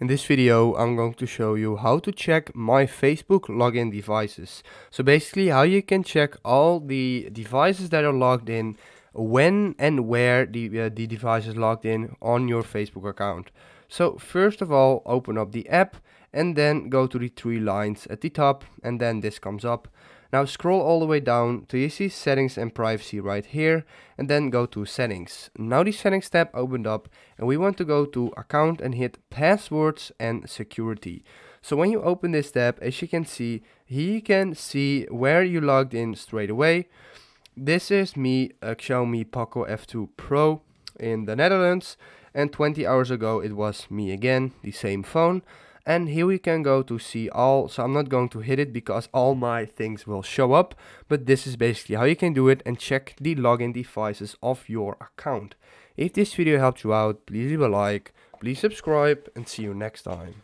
In this video I'm going to show you how to check my Facebook login devices. So basically how you can check all the devices that are logged in when and where the, uh, the device is logged in on your Facebook account. So first of all open up the app and then go to the three lines at the top and then this comes up. Now scroll all the way down till you see settings and privacy right here and then go to settings. Now the settings tab opened up and we want to go to account and hit passwords and security. So when you open this tab, as you can see, here you can see where you logged in straight away. This is me, a uh, Xiaomi Poco F2 Pro in the Netherlands and 20 hours ago it was me again, the same phone and here we can go to see all so I'm not going to hit it because all my things will show up but this is basically how you can do it and check the login devices of your account if this video helped you out please leave a like please subscribe and see you next time